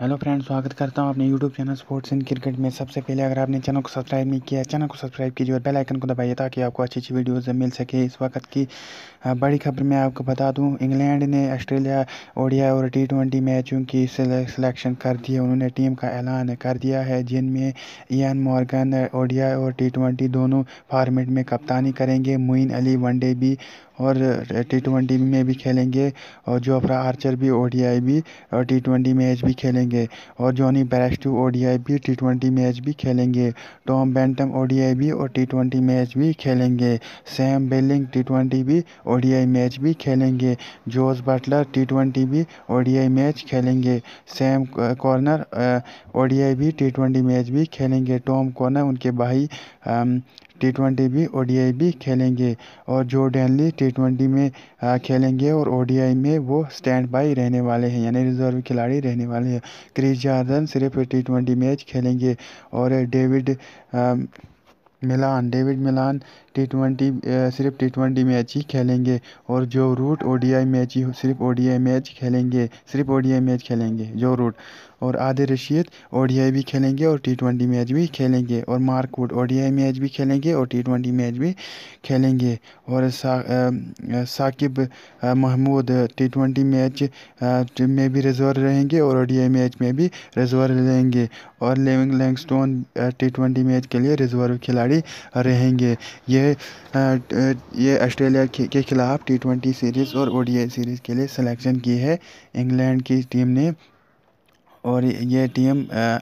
hello friend स्वागत करता हूं अपने YouTube channel sports in cricket में सबसे पहले अगर आपने चैनल को सब्सक्राइब नहीं किया चैनल को सब्सक्राइब कीजिए और बेल आइकन को दबाइए ताकि आपको अच्छी अच्छी वीडियोस मिल सके इस वक्त की बड़ी खबर मैं आपको बता दूं इंग्लैंड ने ऑस्ट्रेलिया ओडिया और टी ट्वेंटी मैचों की सिलेक्शन कर दी है उन्होंने टीम का ऐलान कर दिया है जिनमें इयान मॉर्गन ओडिया और टी दोनों फार्मेट में कप्तानी करेंगे मोइन अली वनडे भी और टी ट्वेंटी में भी खेलेंगे और जो अपना आर्चर भी ओडीआई भी और टी ट्वेंटी मैच भी खेलेंगे और जॉनी बैरस्टू ओ भी टी ट्वेंटी मैच भी खेलेंगे टॉम बेंटम ओडीआई भी और टी ट्वेंटी मैच भी खेलेंगे सैम बेलिंग टी ट्वेंटी भी ओडीआई मैच भी खेलेंगे जोस बटलर टी ट्वेंटी भी ओडीआई मैच खेलेंगे सैम कॉर्नर ओडीआई भी टी ट्वेंटी मैच भी खेलेंगे टॉम कॉर्नर उनके भाई टी ट्वेंटी भी ओडीआई भी खेलेंगे और जो डेनली टी टी ट्वेंटी में खेलेंगे और ओ में वो स्टैंड बाई रहने वाले हैं यानी रिजर्व खिलाड़ी रहने वाले हैं क्रिस जार्दन सिर्फ टी ट्वेंटी मैच खेलेंगे और David Malan David Malan T twenty सिर्फ टी ट्वेंटी मैच ही खेलेंगे और जो रूट ओडीआई मैच ही सिर्फ ओडीआई मैच खेलेंगे सिर्फ ओडीआई मैच खेलेंगे जो रूट और आदिर रशीद ओडीआई भी खेलेंगे और टी ट्वेंटी मैच भी खेलेंगे और मार्कवुड ओडीआई मैच भी खेलेंगे और टी ट्वेंटी मैच भी खेलेंगे और Saqib Mahmood T twenty match में भी रिजर्व रहेंगे और ओडीआई मैच में भी रिजर्व रहेंगे और लेविंग लैंगस्टोन टी ट्वेंटी मैच के लिए रिजर्व खिलाड़ी रहेंगे ये ये ऑस्ट्रेलिया के खिलाफ टी ट्वेंटी सीरीज़ और ओडीआई सीरीज़ के लिए सिलेक्शन की है इंग्लैंड की टीम ने और ये टीम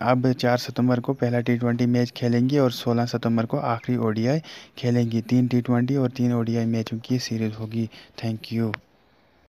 अब चार सितंबर को पहला टी ट्वेंटी मैच खेलेंगी और सोलह सितंबर को आखिरी ओडीआई खेलेंगी तीन टी ट्वेंटी और तीन ओडीआई मैचों की सीरीज़ होगी थैंक यू